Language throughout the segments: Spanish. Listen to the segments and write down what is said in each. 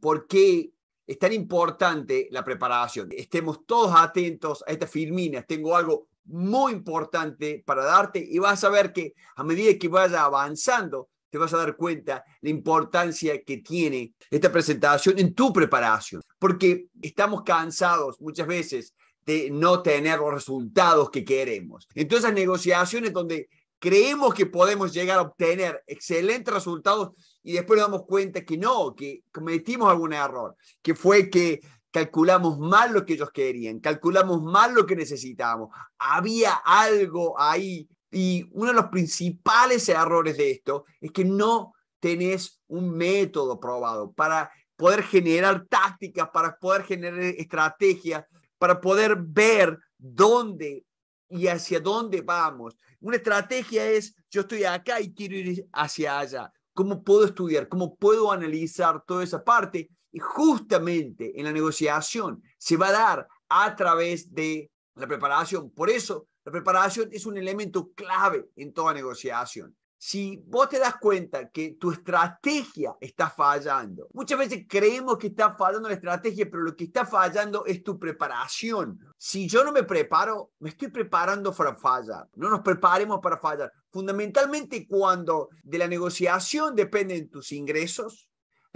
por qué es tan importante la preparación. Estemos todos atentos a estas filminas. Tengo algo muy importante para darte y vas a ver que a medida que vayas avanzando, te vas a dar cuenta la importancia que tiene esta presentación en tu preparación, porque estamos cansados muchas veces de no tener los resultados que queremos. Entonces, las negociaciones donde creemos que podemos llegar a obtener excelentes resultados y después nos damos cuenta que no, que cometimos algún error, que fue que calculamos mal lo que ellos querían, calculamos mal lo que necesitábamos. Había algo ahí y uno de los principales errores de esto es que no tenés un método probado para poder generar tácticas, para poder generar estrategias, para poder ver dónde y hacia dónde vamos. Una estrategia es, yo estoy acá y quiero ir hacia allá. ¿Cómo puedo estudiar? ¿Cómo puedo analizar toda esa parte? Y justamente en la negociación se va a dar a través de la preparación. Por eso, la preparación es un elemento clave en toda negociación. Si vos te das cuenta que tu estrategia está fallando, muchas veces creemos que está fallando la estrategia, pero lo que está fallando es tu preparación. Si yo no me preparo, me estoy preparando para fallar. No nos preparemos para fallar. Fundamentalmente cuando de la negociación dependen tus ingresos,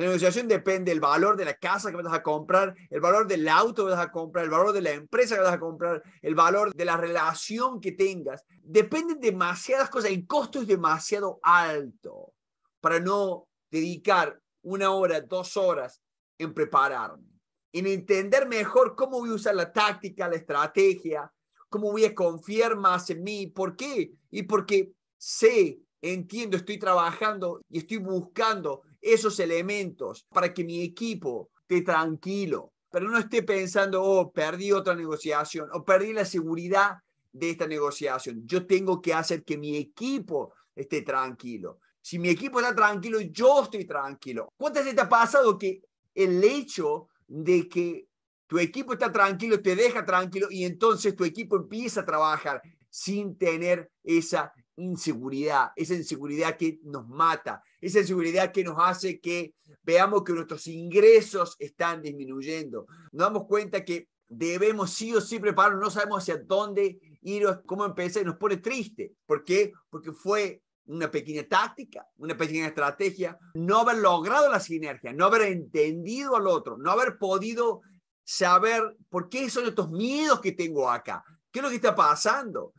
la negociación depende del valor de la casa que vas a comprar, el valor del auto que vas a comprar, el valor de la empresa que vas a comprar, el valor de la relación que tengas. Dependen demasiadas cosas. El costo es demasiado alto para no dedicar una hora, dos horas en prepararme, en entender mejor cómo voy a usar la táctica, la estrategia, cómo voy a confiar más en mí, por qué. Y porque sé, entiendo, estoy trabajando y estoy buscando esos elementos para que mi equipo esté tranquilo, pero no esté pensando, oh, perdí otra negociación o perdí la seguridad de esta negociación. Yo tengo que hacer que mi equipo esté tranquilo. Si mi equipo está tranquilo, yo estoy tranquilo. ¿Cuántas veces te ha pasado que el hecho de que tu equipo está tranquilo te deja tranquilo y entonces tu equipo empieza a trabajar sin tener esa inseguridad, esa inseguridad que nos mata, esa inseguridad que nos hace que veamos que nuestros ingresos están disminuyendo. Nos damos cuenta que debemos sí o sí prepararnos, no sabemos hacia dónde ir, cómo empezar, y nos pone triste. ¿Por qué? Porque fue una pequeña táctica, una pequeña estrategia, no haber logrado la sinergia, no haber entendido al otro, no haber podido saber por qué son estos miedos que tengo acá, qué es lo que está pasando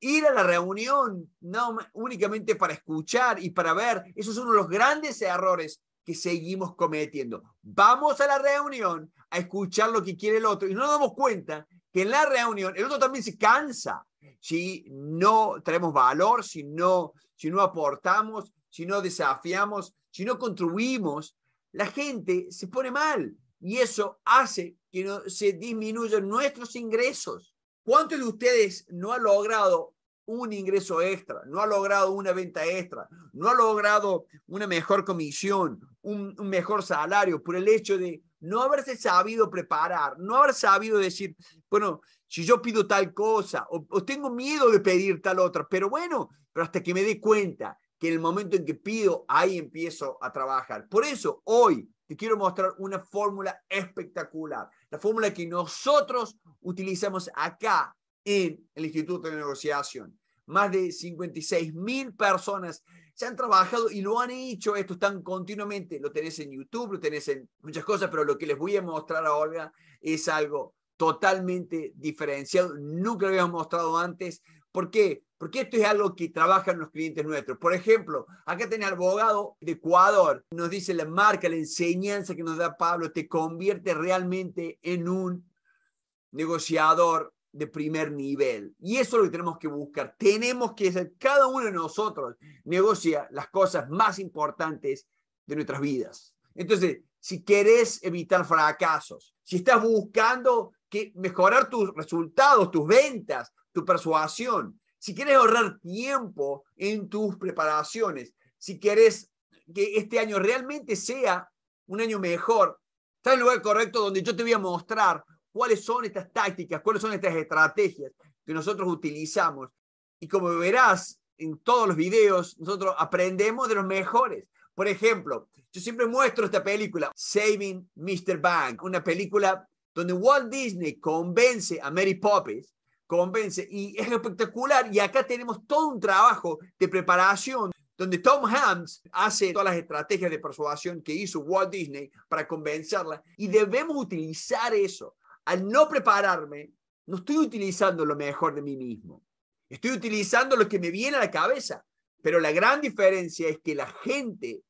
ir a la reunión, no únicamente para escuchar y para ver. Esos son los grandes errores que seguimos cometiendo. Vamos a la reunión a escuchar lo que quiere el otro y no nos damos cuenta que en la reunión el otro también se cansa. Si no traemos valor, si no, si no aportamos, si no desafiamos, si no contribuimos, la gente se pone mal y eso hace que se disminuyan nuestros ingresos. ¿Cuántos de ustedes no ha logrado un ingreso extra, no ha logrado una venta extra, no ha logrado una mejor comisión, un, mejor salario por el hecho de no haberse sabido preparar, no haber sabido decir, bueno, si yo pido tal cosa o, o tengo miedo de pedir tal otra, pero bueno, pero hasta que me dé cuenta que en el momento en que pido, ahí empiezo a trabajar. Por eso hoy te quiero mostrar una fórmula espectacular, la fórmula que nosotros utilizamos acá en el Instituto de Negociación. Más de 56 mil personas se han trabajado y lo han hecho esto están continuamente. Lo tenés en YouTube, lo tenés en muchas cosas, pero lo que les voy a mostrar a Olga es algo totalmente diferenciado. Nunca lo habíamos mostrado antes. ¿Por qué? Porque esto es algo que trabajan los clientes nuestros. Por ejemplo, acá tenés el abogado de Ecuador, nos dice la marca, la enseñanza que nos da Pablo, te convierte realmente en un negociador de primer nivel. Y eso es lo que tenemos que buscar. Tenemos que ser, cada uno de nosotros negocia las cosas más importantes de nuestras vidas. Entonces, si querés evitar fracasos, si estás buscando que mejorar tus resultados, tus ventas, tu persuasión, si quieres ahorrar tiempo en tus preparaciones, si quieres que este año realmente sea un año mejor, está en el lugar correcto donde yo te voy a mostrar cuáles son estas tácticas, cuáles son estas estrategias que nosotros utilizamos. Y como verás en todos los videos, nosotros aprendemos de los mejores. Por ejemplo, yo siempre muestro esta película, Saving Mr. Bank, una película donde Walt Disney convence a Mary Poppins convence y es espectacular. Y acá tenemos todo un trabajo de preparación donde Tom Hanks hace todas las estrategias de persuasión que hizo Walt Disney para convencerla y debemos utilizar eso. Al no prepararme, no estoy utilizando lo mejor de mí mismo. Estoy utilizando lo que me viene a la cabeza. Pero la gran diferencia es que la gente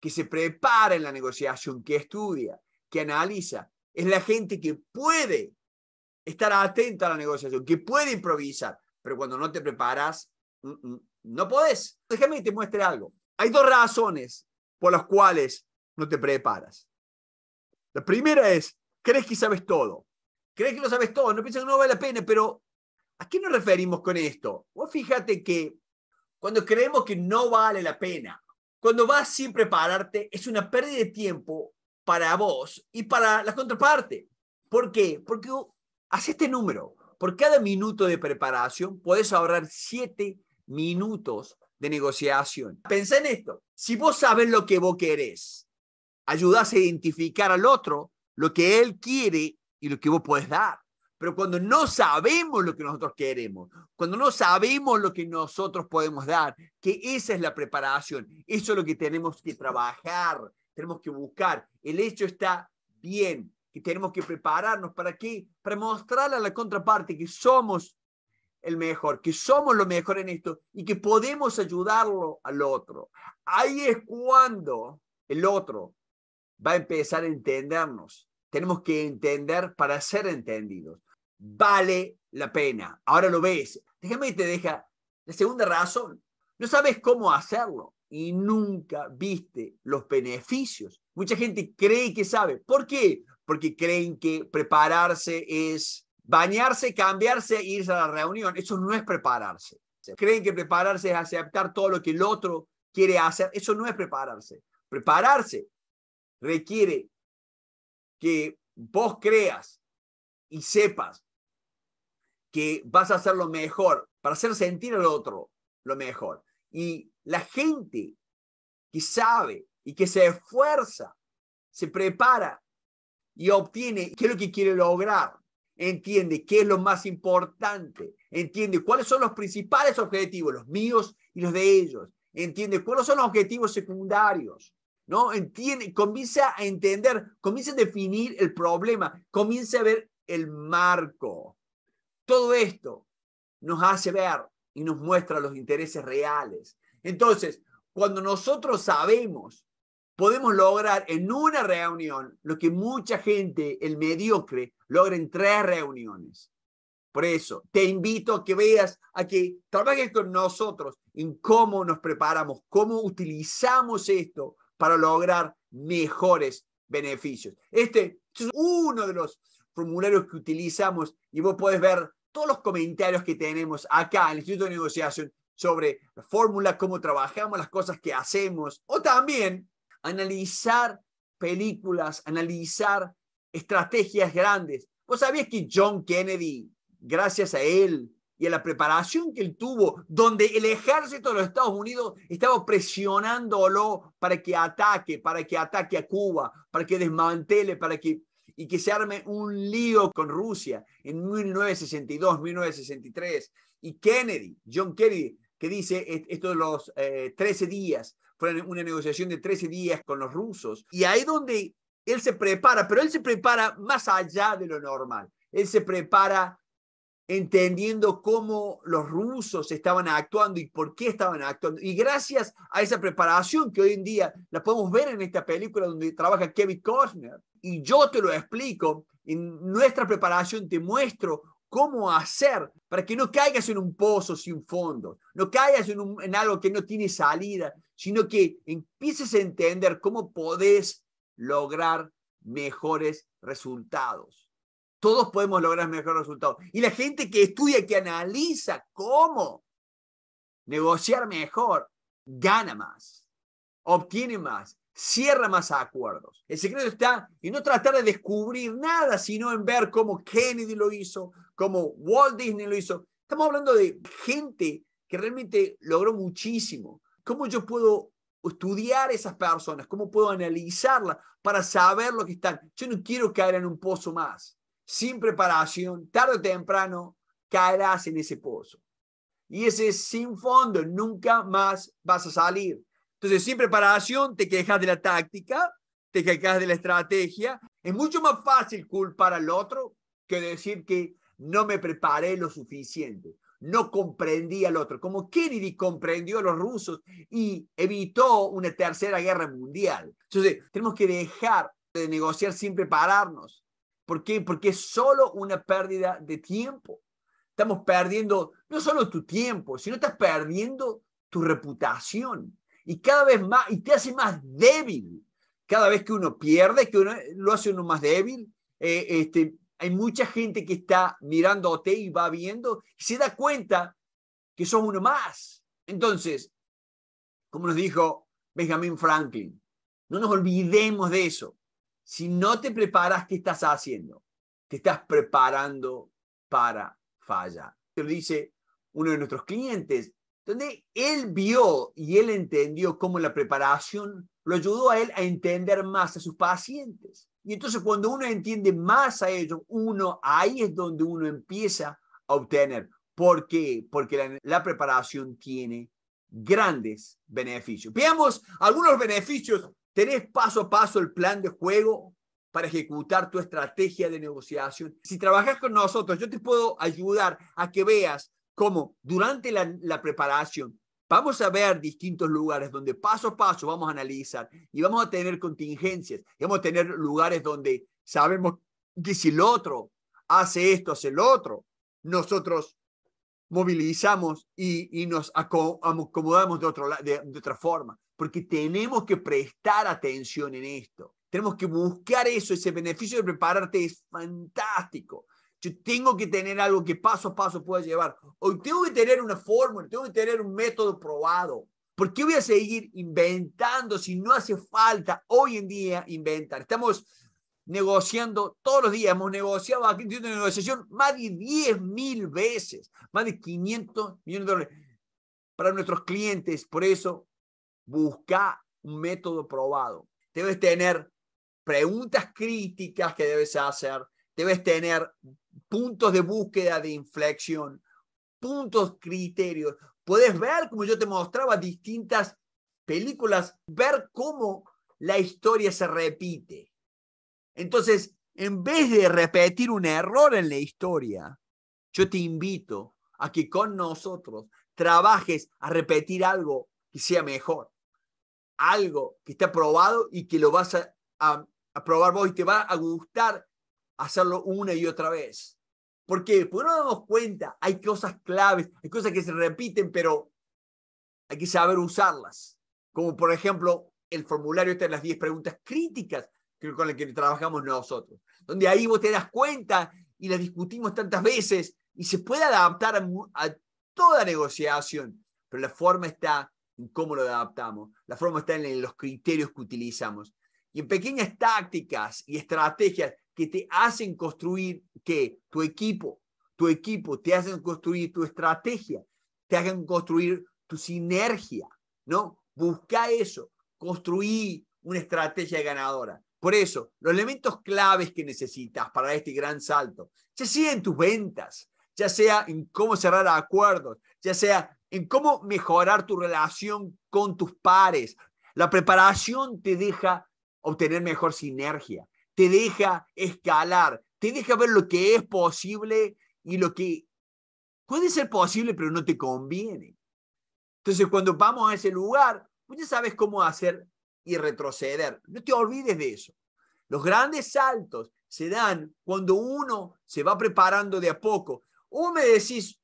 que se prepara en la negociación, que estudia, que analiza, es la gente que puede estar atento a la negociación, que puede improvisar, pero cuando no te preparas, no podés. Déjame que te muestre algo. Hay dos razones por las cuales no te preparas. La primera es, crees que sabes todo. Crees que lo sabes todo, no piensas que no vale la pena, pero ¿a qué nos referimos con esto? Vos fíjate que cuando creemos que no vale la pena, cuando vas sin prepararte, es una pérdida de tiempo para vos y para la contraparte. ¿Por qué? Porque Haz este número. Por cada minuto de preparación puedes ahorrar siete minutos de negociación. Pensá en esto. Si vos sabes lo que vos querés, ayudás a identificar al otro lo que él quiere y lo que vos podés dar. Pero cuando no sabemos lo que nosotros queremos, cuando no sabemos lo que nosotros podemos dar, que esa es la preparación, eso es lo que tenemos que trabajar, tenemos que buscar. El hecho está bien, que tenemos que prepararnos para qué? Para mostrarle a la contraparte que somos el mejor, que somos lo mejor en esto y que podemos ayudarlo al otro. Ahí es cuando el otro va a empezar a entendernos. Tenemos que entender para ser entendidos. Vale la pena. Ahora lo ves. Déjame que te deja la segunda razón. No sabes cómo hacerlo y nunca viste los beneficios. Mucha gente cree que sabe. ¿Por qué? porque creen que prepararse es bañarse, cambiarse e irse a la reunión. Eso no es prepararse. Creen que prepararse es aceptar todo lo que el otro quiere hacer. Eso no es prepararse. Prepararse requiere que vos creas y sepas que vas a hacer lo mejor para hacer sentir al otro lo mejor. Y la gente que sabe y que se esfuerza, se prepara y obtiene qué es lo que quiere lograr, entiende qué es lo más importante, entiende cuáles son los principales objetivos, los míos y los de ellos, entiende cuáles son los objetivos secundarios, ¿no? Entiende, comienza a entender, comienza a definir el problema, comienza a ver el marco. Todo esto nos hace ver y nos muestra los intereses reales. Entonces, cuando nosotros sabemos podemos lograr en una reunión lo que mucha gente, el mediocre, logra en tres reuniones. Por eso, te invito a que veas, a que trabajes con nosotros en cómo nos preparamos, cómo utilizamos esto para lograr mejores beneficios. Este es uno de los formularios que utilizamos y vos podés ver todos los comentarios que tenemos acá en el Instituto de Negociación sobre la fórmula, cómo trabajamos, las cosas que hacemos, o también analizar películas, analizar estrategias grandes. Vos sabías que John Kennedy, gracias a él y a la preparación que él tuvo, donde el ejército de los Estados Unidos estaba presionándolo para que ataque, para que ataque a Cuba, para que desmantele, para que y que se arme un lío con Rusia en 1962, 1963. Y Kennedy, John Kennedy, que dice e-, esto de los 13 eh, días, fue una negociación de 13 días con los rusos. Y ahí donde él se prepara, pero él se prepara más allá de lo normal. Él se prepara entendiendo cómo los rusos estaban actuando y por qué estaban actuando. Y gracias a esa preparación que hoy en día la podemos ver en esta película donde trabaja Kevin Costner, y yo te lo explico, en nuestra preparación te muestro cómo hacer para que no caigas en un pozo sin fondo, no caigas en, en algo que no tiene salida, sino que empieces a entender cómo podés lograr mejores resultados. Todos podemos lograr mejores resultados. Y la gente que estudia, que analiza cómo negociar mejor, gana más, obtiene más, cierra más acuerdos. El secreto está en no tratar de descubrir nada, sino en ver cómo Kennedy lo hizo, cómo Walt Disney lo hizo. Estamos hablando de gente que realmente logró muchísimo, ¿Cómo yo puedo estudiar esas personas? ¿Cómo puedo analizarlas para saber lo que están? Yo no quiero caer en un pozo más. Sin preparación, tarde o temprano, caerás en ese pozo. Y ese sin fondo, nunca más vas a salir. Entonces, sin preparación, te quejas de la táctica, te quejas de la estrategia. Es mucho más fácil culpar al otro que decir que no me preparé lo suficiente no comprendía al otro, como Kennedy comprendió a los rusos y evitó una tercera guerra mundial. Entonces, tenemos que dejar de negociar sin prepararnos. ¿Por qué? Porque es solo una pérdida de tiempo. Estamos perdiendo no solo tu tiempo, sino estás perdiendo tu reputación. Y cada vez más, y te hace más débil. Cada vez que uno pierde, que uno lo hace uno más débil, eh, este, hay mucha gente que está mirando mirándote y va viendo y se da cuenta que son uno más. Entonces, como nos dijo Benjamin Franklin, no nos olvidemos de eso. Si no te preparas, ¿qué estás haciendo? Te estás preparando para fallar. Te lo dice uno de nuestros clientes, donde él vio y él entendió cómo la preparación lo ayudó a él a entender más a sus pacientes. Y entonces cuando uno entiende más a ellos, uno, ahí es donde uno empieza a obtener. ¿Por qué? Porque la, preparación tiene grandes beneficios. Veamos algunos beneficios. Tenés paso a paso el plan de juego para ejecutar tu estrategia de negociación. Si trabajas con nosotros, yo te puedo ayudar a que veas cómo durante la preparación Vamos a ver distintos lugares donde paso a paso vamos a analizar y vamos a tener contingencias. vamos a tener lugares donde sabemos que si el otro hace esto, hace el otro, nosotros movilizamos y, nos acomodamos de, otro, de otra forma, porque tenemos que prestar atención en esto. Tenemos que buscar eso, ese beneficio de prepararte es fantástico. Yo tengo que tener algo que paso a paso pueda llevar. Hoy tengo que tener una fórmula, tengo que tener un método probado. ¿Por qué voy a seguir inventando si no hace falta hoy en día inventar? Estamos negociando todos los días, hemos negociado aquí en una negociación más de 10 mil veces, más de 500 millones de dólares para nuestros clientes. Por eso, busca un método probado. Debes tener preguntas críticas que debes hacer, debes tener puntos de búsqueda de inflexión, puntos, criterios. Puedes ver, como yo te mostraba, distintas películas, ver cómo la historia se repite. Entonces, en vez de repetir un error en la historia, yo te invito a que con nosotros trabajes a repetir algo que sea mejor, algo que esté probado y que lo vas a, a probar vos y te va a gustar hacerlo una y otra vez. ¿Por qué? Porque no nos damos cuenta, hay cosas claves, hay cosas que se repiten, pero hay que saber usarlas. Como por ejemplo, el formulario está en las 10 preguntas críticas con las que trabajamos nosotros, donde ahí vos te das cuenta y las discutimos tantas veces y se puede adaptar a toda negociación, pero la forma está en cómo lo adaptamos, la forma está en los criterios que utilizamos. Y en pequeñas tácticas y estrategias que te hacen construir que tu equipo, tu equipo, te hacen construir tu estrategia, te hacen construir tu sinergia, ¿no? Busca eso, construir una estrategia ganadora. Por eso, los elementos claves que necesitas para este gran salto, ya sea en tus ventas, ya sea en cómo cerrar acuerdos, ya sea en cómo mejorar tu relación con tus pares. La preparación te deja obtener mejor sinergia te deja escalar, te deja ver lo que es posible y lo que puede ser posible, pero no te conviene. Entonces, cuando vamos a ese lugar, tú pues ya sabes cómo hacer y retroceder. No te olvides de eso. Los grandes saltos se dan cuando uno se va preparando de a poco. O me decís,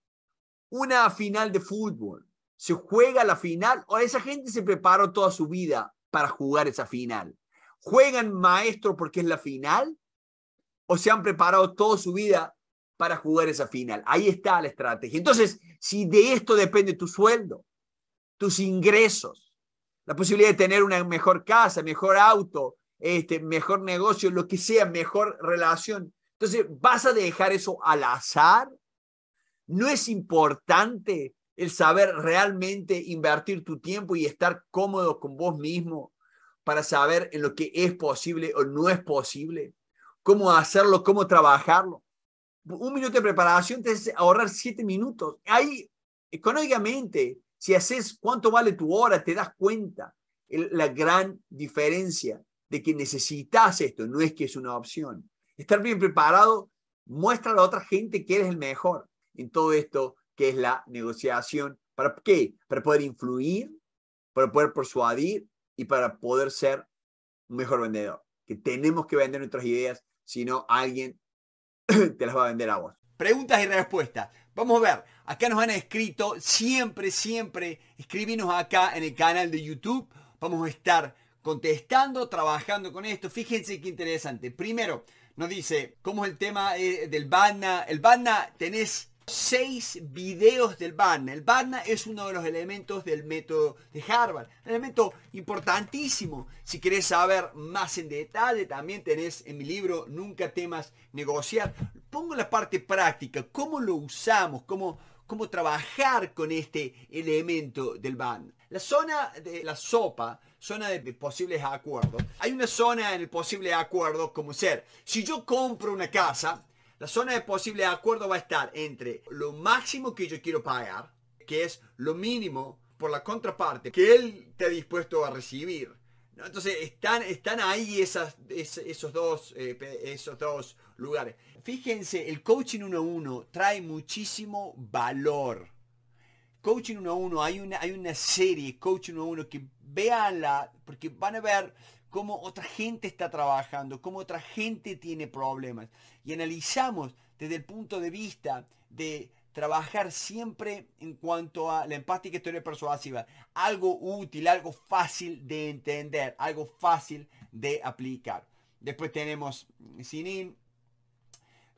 una final de fútbol, se juega la final, o esa gente se preparó toda su vida para jugar esa final. ¿Juegan maestro porque es la final? ¿O se han preparado toda su vida para jugar esa final? Ahí está la estrategia. Entonces, si de esto depende tu sueldo, tus ingresos, la posibilidad de tener una mejor casa, mejor auto, este, mejor negocio, lo que sea, mejor relación. Entonces, ¿vas a dejar eso al azar? ¿No es importante el saber realmente invertir tu tiempo y estar cómodo con vos mismo para saber en lo que es posible o no es posible, cómo hacerlo, cómo trabajarlo. Un minuto de preparación te hace ahorrar siete minutos. Ahí, económicamente, si haces cuánto vale tu hora, te das cuenta la gran diferencia de que necesitas esto, no es que es una opción. Estar bien preparado muestra a la otra gente que eres el mejor en todo esto que es la negociación. ¿Para qué? Para poder influir, para poder persuadir, y para poder ser un mejor vendedor. Que tenemos que vender nuestras ideas, si no alguien te las va a vender a vos. Preguntas y respuestas. Vamos a ver, acá nos han escrito, siempre, siempre, escribimos acá en el canal de YouTube. Vamos a estar contestando, trabajando con esto. Fíjense qué interesante. Primero, nos dice, ¿cómo es el tema eh, del banner El banner tenés seis videos del banner. El banner es uno de los elementos del método de Harvard. Un elemento importantísimo. Si querés saber más en detalle, también tenés en mi libro Nunca temas negociar. Pongo la parte práctica, cómo lo usamos, cómo, cómo trabajar con este elemento del van La zona de la sopa, zona de posibles acuerdos. Hay una zona en el posible acuerdo como ser, si yo compro una casa, la zona de posible acuerdo va a estar entre lo máximo que yo quiero pagar, que es lo mínimo por la contraparte que él está dispuesto a recibir. Entonces están, están ahí esas, esos, dos, eh, esos dos lugares. Fíjense, el coaching 1-1 trae muchísimo valor. Coaching 1-1, hay una, hay una serie, Coaching 1-1, que véanla, porque van a ver cómo otra gente está trabajando, cómo otra gente tiene problemas y analizamos desde el punto de vista de trabajar siempre en cuanto a la empática historia persuasiva. Algo útil, algo fácil de entender, algo fácil de aplicar. Después tenemos Sinin.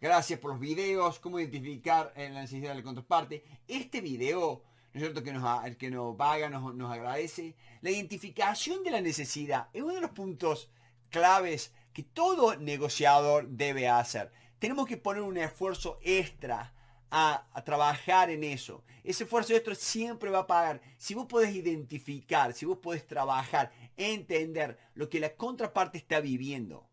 Gracias por los videos. Cómo identificar la necesidad de la contraparte. Este video, ¿no es cierto? Que nos, el que nos paga, nos agradece. La identificación de la necesidad es uno de los puntos claves que todo negociador debe hacer. Tenemos que poner un esfuerzo extra a, trabajar en eso. Ese esfuerzo extra siempre va a pagar. Si vos podés identificar, si vos podés trabajar, entender lo que la contraparte está viviendo,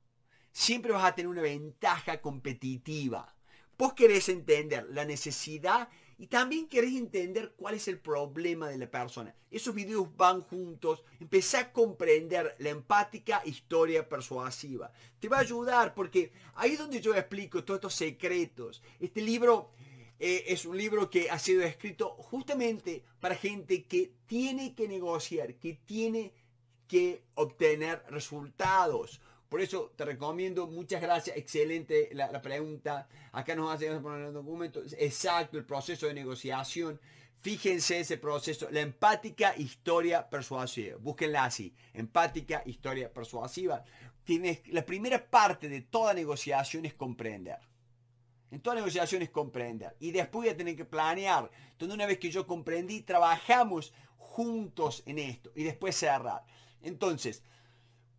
siempre vas a tener una ventaja competitiva. Vos querés entender la necesidad y también querés entender cuál es el problema de la persona. Esos videos van juntos. Empezá a comprender la empática historia persuasiva. Te va a ayudar porque ahí es donde yo explico todos estos secretos. Este libro eh, es un libro que ha sido escrito justamente para gente que tiene que negociar, que tiene que obtener resultados. Por eso te recomiendo, muchas gracias, excelente la, pregunta. Acá nos hacen poner el documento. Exacto, el proceso de negociación. Fíjense ese proceso, la empática historia persuasiva. Búsquenla así, empática historia persuasiva. Tienes, la primera parte de toda negociación es comprender. En toda negociación es comprender. Y después voy a tener que planear. Entonces, una vez que yo comprendí, trabajamos juntos en esto. Y después cerrar. Entonces,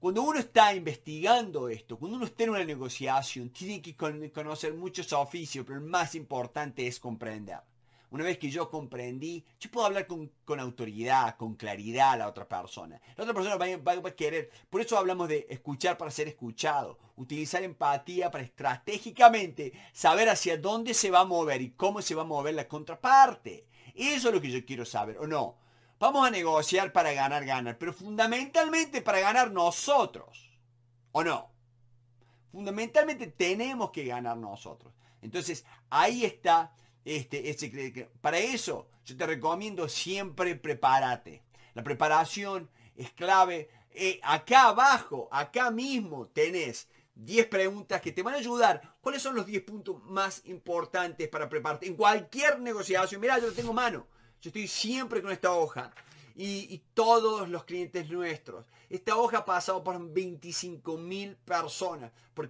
cuando uno está investigando esto, cuando uno está en una negociación, tiene que conocer muchos oficios, pero el más importante es comprender. Una vez que yo comprendí, yo puedo hablar con, autoridad, con claridad a la otra persona. La otra persona va, a querer. Por eso hablamos de escuchar para ser escuchado. Utilizar empatía para estratégicamente saber hacia dónde se va a mover y cómo se va a mover la contraparte. Eso es lo que yo quiero saber, ¿o no? Vamos a negociar para ganar, ganar, pero fundamentalmente para ganar nosotros, ¿o no? Fundamentalmente tenemos que ganar nosotros. Entonces, ahí está este, ese Para eso, yo te recomiendo siempre prepárate. La preparación es clave. Eh, acá abajo, acá mismo, tenés 10 preguntas que te van a ayudar. ¿Cuáles son los 10 puntos más importantes para prepararte? En cualquier negociación, Mirá, yo lo tengo mano. Yo estoy siempre con esta hoja. Y, todos los clientes nuestros. Esta hoja ha pasado por 25 mil personas. ¿Por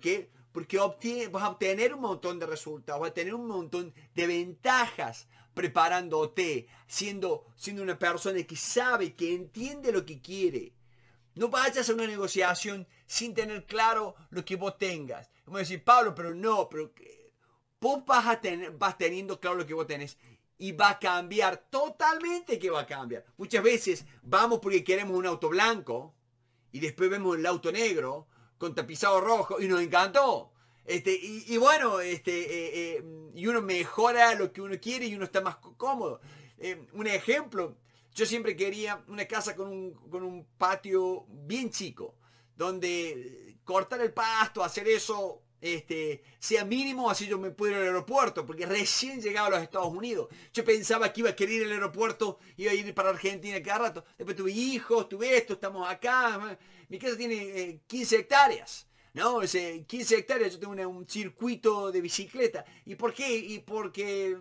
Porque obtiene, vas a obtener un montón de resultados, vas a tener un montón de ventajas preparándote, siendo, siendo una persona que sabe, que entiende lo que quiere. No vayas a una negociación sin tener claro lo que vos tengas. Vamos a decir, Pablo, pero no, pero vos vas, a tener, vas teniendo claro lo que vos tenés y va a cambiar totalmente que va a cambiar. Muchas veces vamos porque queremos un auto blanco y después vemos el auto negro con tapizado rojo y nos encantó. Este, y, bueno, este, eh, eh, y uno mejora lo que uno quiere y uno está más cómodo. Eh, un ejemplo, yo siempre quería una casa con un, con un patio bien chico, donde cortar el pasto, hacer eso este, sea mínimo, así yo me puedo ir al aeropuerto, porque recién llegaba a los Estados Unidos. Yo pensaba que iba a querer ir al aeropuerto, iba a ir para Argentina cada rato. Después tuve hijos, tuve esto, estamos acá. Mi casa tiene 15 eh, hectáreas. No, 15 hectáreas, yo tengo un circuito de bicicleta. ¿Y por qué? Y porque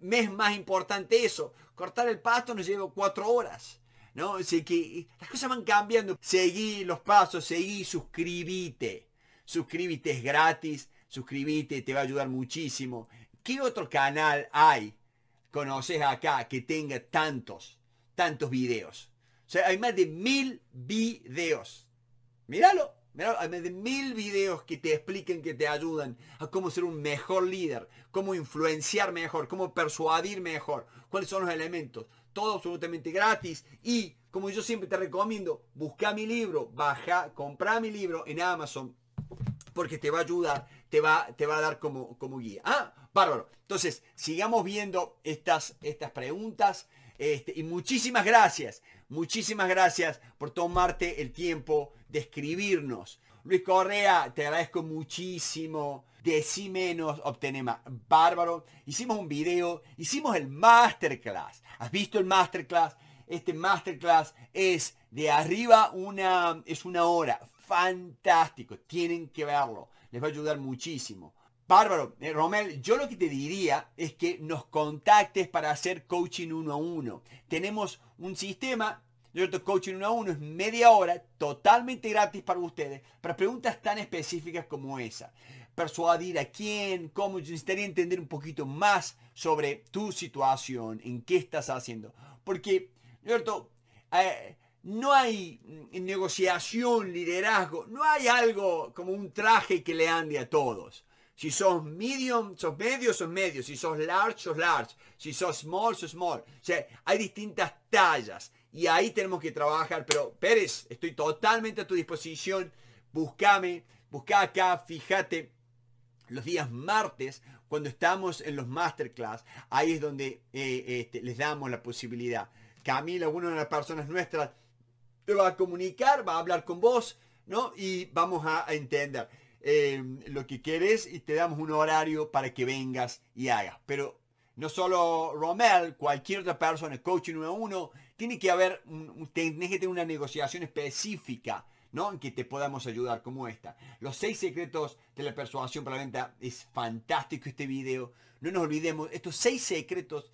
me es más importante eso. Cortar el pasto nos lleva cuatro horas. ¿no? Así que las cosas van cambiando. Seguí los pasos, seguí, suscribite. Suscríbete, es gratis. Suscríbete, te va a ayudar muchísimo. ¿Qué otro canal hay, conoces acá, que tenga tantos, tantos videos? O sea, hay más de mil videos. Míralo, hay más de mil videos que te expliquen, que te ayudan a cómo ser un mejor líder, cómo influenciar mejor, cómo persuadir mejor, cuáles son los elementos. Todo absolutamente gratis y como yo siempre te recomiendo, busca mi libro, baja, compra mi libro en Amazon porque te va a ayudar, te va, te va a dar como, como guía. Ah, bárbaro. Entonces, sigamos viendo estas, estas preguntas. Este, y muchísimas gracias, muchísimas gracias por tomarte el tiempo de escribirnos. Luis Correa, te agradezco muchísimo. Decí menos, obtenemos. Bárbaro. Hicimos un video, hicimos el masterclass. ¿Has visto el masterclass? Este masterclass es de arriba una, es una hora. Fantástico. Tienen que verlo. Les va a ayudar muchísimo. Bárbaro, eh, Romel, yo lo que te diría es que nos contactes para hacer coaching uno a uno. Tenemos un sistema, ¿cierto? coaching uno a uno es media hora, totalmente gratis para ustedes, para preguntas tan específicas como esa. Persuadir a quién, cómo, yo necesitaría entender un poquito más sobre tu situación, en qué estás haciendo. Porque, ¿cierto? Eh, no hay mm, negociación, liderazgo, no hay algo como un traje que le ande a todos. Si sos medium, sos medio, sos medio. Si sos large, sos large. Si sos small, sos small. O sea, hay distintas tallas y ahí tenemos que trabajar. Pero Pérez, estoy totalmente a tu disposición. Búscame, busca acá, fíjate. Los días martes, cuando estamos en los masterclass, ahí es donde eh, este, les damos la posibilidad. Camila, una de las personas nuestras, te va a comunicar, va a hablar con vos, ¿no? Y vamos a, entender em, lo que quieres y te damos un horario para que vengas y hagas. Pero no solo Romel, cualquier otra persona, coaching uno uno, tiene que haber, tienes que tener una negociación específica, ¿no? En que te podamos ayudar como esta. Los seis secretos de la persuasión para la venta, es fantástico este video. No nos olvidemos, estos seis secretos,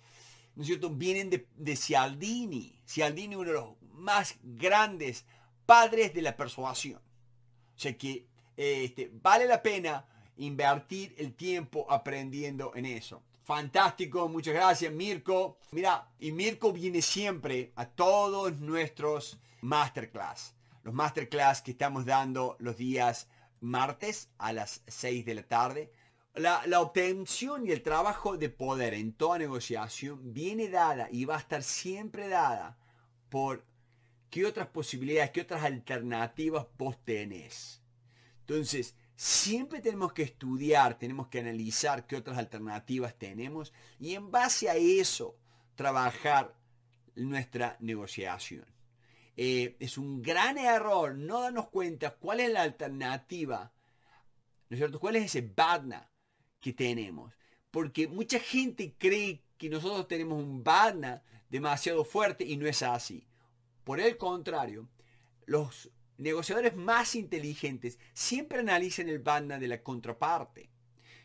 ¿no es cierto?, vienen de, de Cialdini. Cialdini, uno de los más grandes padres de la persuasión. O sea que eh, este, vale la pena invertir el tiempo aprendiendo en eso. Fantástico, muchas gracias Mirko. Mira, y Mirko viene siempre a todos nuestros masterclass. Los masterclass que estamos dando los días martes a las 6 de la tarde. La, la obtención y el trabajo de poder en toda negociación viene dada y va a estar siempre dada por ¿Qué otras posibilidades, qué otras alternativas vos tenés? Entonces, siempre tenemos que estudiar, tenemos que analizar qué otras alternativas tenemos y en base a eso trabajar nuestra negociación. Eh, es un gran error no darnos cuenta cuál es la alternativa, ¿no es cierto? ¿Cuál es ese badna que tenemos? Porque mucha gente cree que nosotros tenemos un badna demasiado fuerte y no es así. Por el contrario, los negociadores más inteligentes siempre analizan el banda de la contraparte.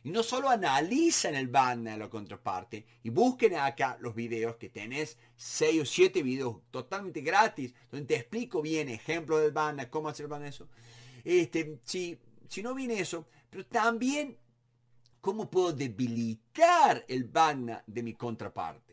Y no solo analizan el banda de la contraparte, y busquen acá los videos que tenés, 6 o 7 videos totalmente gratis, donde te explico bien ejemplos del banda, cómo hacer banda eso. Este, si, si no viene eso, pero también cómo puedo debilitar el banda de mi contraparte.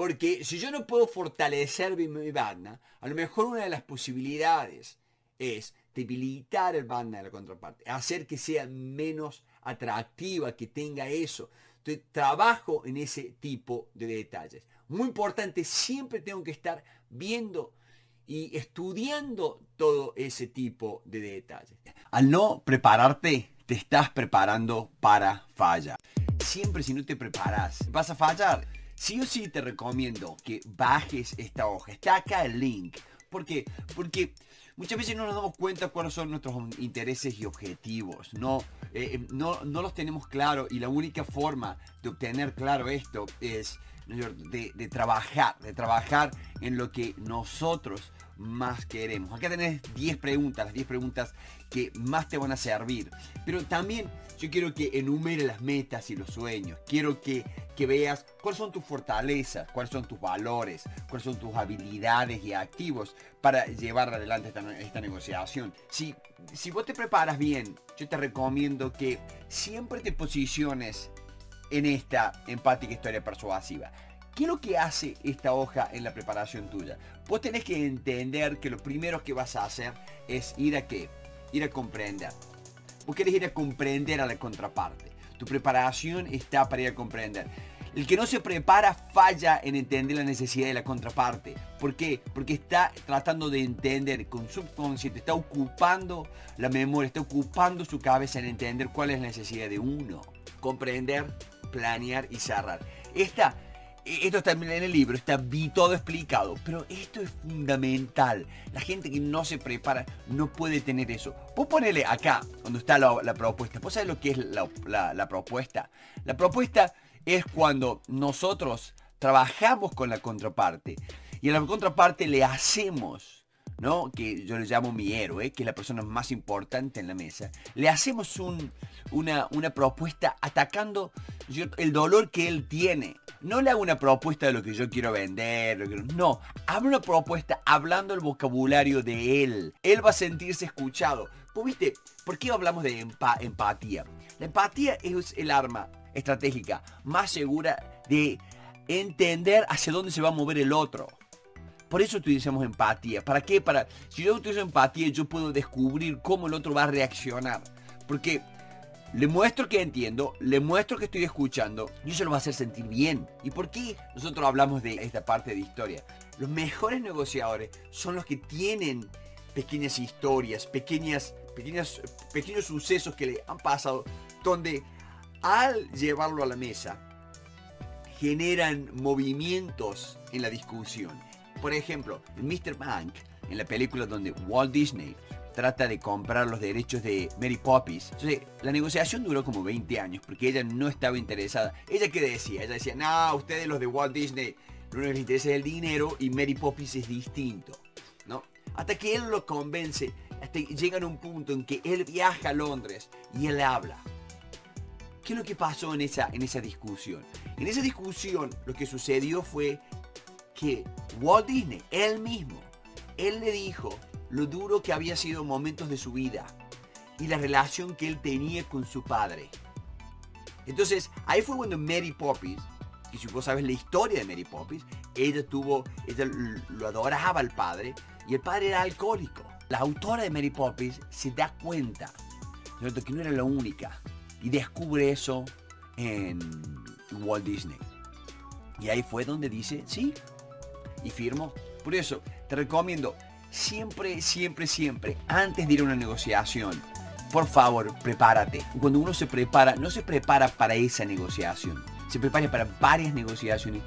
Porque si yo no puedo fortalecer mi banda, a lo mejor una de las posibilidades es debilitar el banda de la contraparte, hacer que sea menos atractiva, que tenga eso. Entonces, trabajo en ese tipo de detalles. Muy importante, siempre tengo que estar viendo y estudiando todo ese tipo de detalles. Al no prepararte, te estás preparando para fallar. Siempre si no te preparas, vas a fallar sí o sí te recomiendo que bajes esta hoja. Está acá el link. ¿Por qué? Porque muchas veces no nos damos cuenta cuáles son nuestros intereses y objetivos. No, eh, eh, no, no, los tenemos claro y la única forma de obtener claro esto es de, de trabajar, de trabajar en lo que nosotros más queremos. Acá tenés 10 preguntas, las 10 preguntas que más te van a servir. Pero también yo quiero que enumere las metas y los sueños. Quiero que, que veas cuáles son tus fortalezas, cuáles son tus valores, cuáles son tus habilidades y activos para llevar adelante esta, negociación. Si, si vos te preparas bien, yo te recomiendo que siempre te posiciones en esta empática historia persuasiva. ¿Qué es lo que hace esta hoja en la preparación tuya? Vos tenés que entender que lo primero que vas a hacer es ir a qué? Ir a comprender. Vos querés ir a comprender a la contraparte. Tu preparación está para ir a comprender. El que no se prepara falla en entender la necesidad de la contraparte. ¿Por qué? Porque está tratando de entender con subconsciente, está ocupando la memoria, está ocupando su cabeza en entender cuál es la necesidad de uno. Comprender, planear y cerrar. Esta e-, esto está en el libro, está todo explicado, pero esto es fundamental. La gente que no se prepara no puede tener eso. Vos ponele acá, donde está la, propuesta. ¿Vos sabés lo que es la, la propuesta? La propuesta es cuando nosotros trabajamos con la contraparte y a la contraparte le hacemos que yo le llamo mi héroe, que es la persona más importante en la mesa, le hacemos una, propuesta atacando el dolor que él tiene. No le hago una propuesta de lo que yo quiero vender, no, hago una propuesta hablando el vocabulario de él. Él va a sentirse escuchado. Pues, ¿por qué hablamos de empatía? La empatía es el arma estratégica más segura de entender hacia dónde se va a mover el otro. Por eso utilizamos empatía. ¿Para qué? Para, si yo utilizo empatía, yo puedo descubrir cómo el otro va a reaccionar. Porque le muestro que entiendo, le muestro que estoy escuchando y eso lo va a hacer sentir bien. ¿Y por qué nosotros hablamos de esta parte de historia? Los mejores negociadores son los que tienen pequeñas historias, pequeñas, pequeñas, pequeños sucesos que le han pasado, donde al llevarlo a la mesa generan movimientos en la discusión. Por ejemplo, Mr. Bank, en la película donde Walt Disney trata de comprar los derechos de Mary Poppins. Entonces, la negociación duró como 20 años porque ella no estaba interesada. ¿Ella qué decía? Ella decía, no, ustedes los de Walt Disney, lo les interesa el dinero y Mary Poppins es distinto. ¿No? Hasta que él lo convence, hasta que llegan a un punto en que él viaja a Londres y él habla. ¿Qué es lo que pasó en esa, en esa discusión? En esa discusión lo que sucedió fue que Walt Disney, él mismo, él le dijo lo duro que había sido momentos de su vida y la relación que él tenía con su padre. Entonces, ahí fue cuando Mary Poppins, y si vos sabes la historia de Mary Poppins, ella tuvo, ella lo adoraba al padre y el padre era alcohólico. La autora de Mary Poppins se da cuenta ¿cierto? que no era la única y descubre eso en Walt Disney. Y ahí fue donde dice, sí, y firmo. Por eso, te recomiendo siempre, siempre, siempre, antes de ir a una negociación, por favor, prepárate. Cuando uno se prepara, no se prepara para esa negociación, se prepara para varias negociaciones